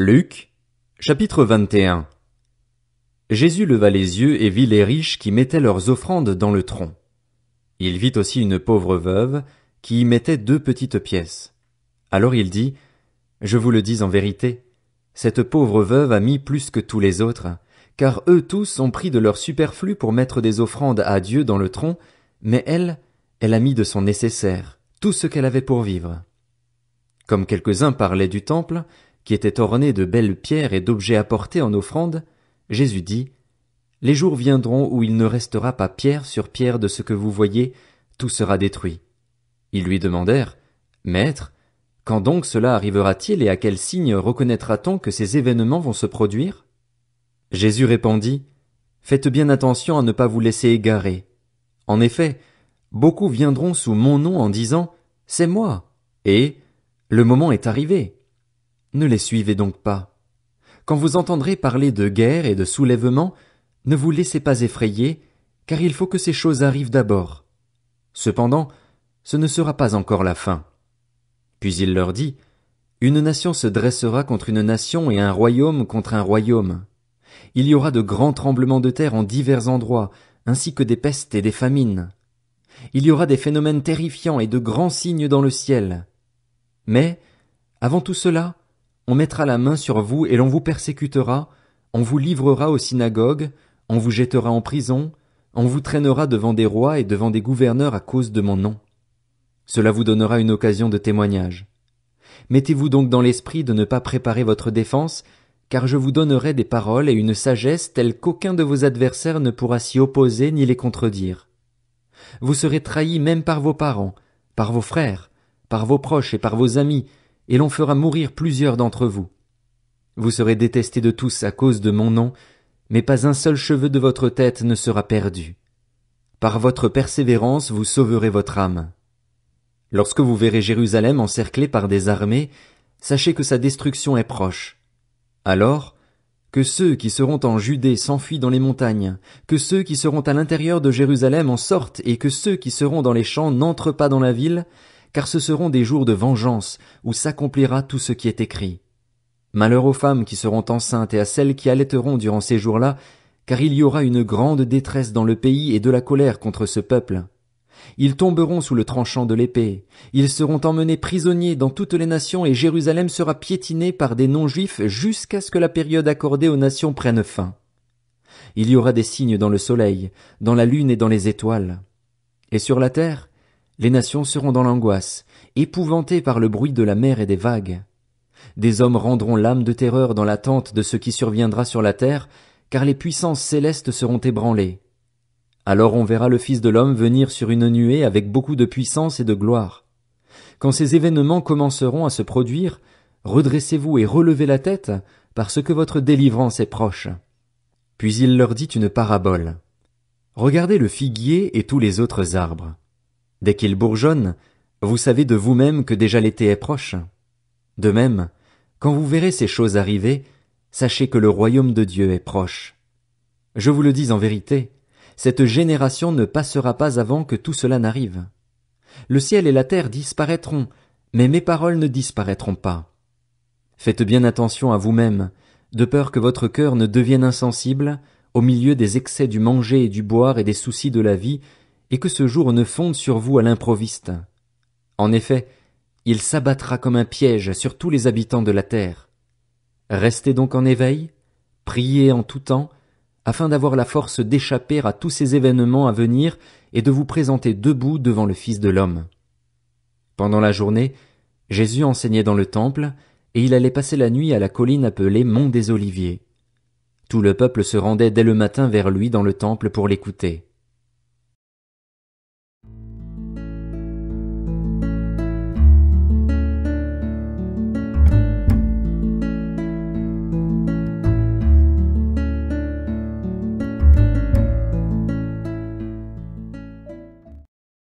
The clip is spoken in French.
Luc, chapitre 21 Jésus leva les yeux et vit les riches qui mettaient leurs offrandes dans le tronc. Il vit aussi une pauvre veuve qui y mettait deux petites pièces. Alors il dit, Je vous le dis en vérité, cette pauvre veuve a mis plus que tous les autres, car eux tous ont pris de leur superflu pour mettre des offrandes à Dieu dans le tronc, mais elle, elle a mis de son nécessaire, tout ce qu'elle avait pour vivre. Comme quelques-uns parlaient du temple, qui était orné de belles pierres et d'objets apportés en offrande, Jésus dit Les jours viendront où il ne restera pas pierre sur pierre de ce que vous voyez, tout sera détruit. Ils lui demandèrent Maître, quand donc cela arrivera-t-il et à quel signe reconnaîtra-t-on que ces événements vont se produire Jésus répondit Faites bien attention à ne pas vous laisser égarer. En effet, beaucoup viendront sous mon nom en disant C'est moi et le moment est arrivé. Ne les suivez donc pas. Quand vous entendrez parler de guerre et de soulèvement, ne vous laissez pas effrayer, car il faut que ces choses arrivent d'abord. Cependant, ce ne sera pas encore la fin. Puis il leur dit, Une nation se dressera contre une nation et un royaume contre un royaume. Il y aura de grands tremblements de terre en divers endroits, ainsi que des pestes et des famines. Il y aura des phénomènes terrifiants et de grands signes dans le ciel. Mais, avant tout cela, on mettra la main sur vous et l'on vous persécutera, on vous livrera aux synagogues, on vous jettera en prison, on vous traînera devant des rois et devant des gouverneurs à cause de mon nom. Cela vous donnera une occasion de témoignage. Mettez-vous donc dans l'esprit de ne pas préparer votre défense, car je vous donnerai des paroles et une sagesse telles qu'aucun de vos adversaires ne pourra s'y opposer ni les contredire. Vous serez trahis même par vos parents, par vos frères, par vos proches et par vos amis, et l'on fera mourir plusieurs d'entre vous. Vous serez détestés de tous à cause de mon nom, mais pas un seul cheveu de votre tête ne sera perdu. Par votre persévérance vous sauverez votre âme. Lorsque vous verrez Jérusalem encerclée par des armées, sachez que sa destruction est proche. Alors, que ceux qui seront en Judée s'enfuient dans les montagnes, que ceux qui seront à l'intérieur de Jérusalem en sortent, et que ceux qui seront dans les champs n'entrent pas dans la ville, car ce seront des jours de vengeance, où s'accomplira tout ce qui est écrit. Malheur aux femmes qui seront enceintes et à celles qui allaiteront durant ces jours-là, car il y aura une grande détresse dans le pays et de la colère contre ce peuple. Ils tomberont sous le tranchant de l'épée, ils seront emmenés prisonniers dans toutes les nations et Jérusalem sera piétinée par des non-juifs jusqu'à ce que la période accordée aux nations prenne fin. Il y aura des signes dans le soleil, dans la lune et dans les étoiles. Et sur la terre, les nations seront dans l'angoisse, épouvantées par le bruit de la mer et des vagues. Des hommes rendront l'âme de terreur dans l'attente de ce qui surviendra sur la terre, car les puissances célestes seront ébranlées. Alors on verra le Fils de l'homme venir sur une nuée avec beaucoup de puissance et de gloire. Quand ces événements commenceront à se produire, redressez-vous et relevez la tête, parce que votre délivrance est proche. Puis il leur dit une parabole. Regardez le figuier et tous les autres arbres. Dès qu'il bourgeonne, vous savez de vous-même que déjà l'été est proche. De même, quand vous verrez ces choses arriver, sachez que le royaume de Dieu est proche. Je vous le dis en vérité, cette génération ne passera pas avant que tout cela n'arrive. Le ciel et la terre disparaîtront, mais mes paroles ne disparaîtront pas. Faites bien attention à vous-même, de peur que votre cœur ne devienne insensible, au milieu des excès du manger et du boire et des soucis de la vie, et que ce jour ne fonde sur vous à l'improviste. En effet, il s'abattra comme un piège sur tous les habitants de la terre. Restez donc en éveil, priez en tout temps, afin d'avoir la force d'échapper à tous ces événements à venir et de vous présenter debout devant le Fils de l'homme. Pendant la journée, Jésus enseignait dans le temple, et il allait passer la nuit à la colline appelée Mont des Oliviers. Tout le peuple se rendait dès le matin vers lui dans le temple pour l'écouter.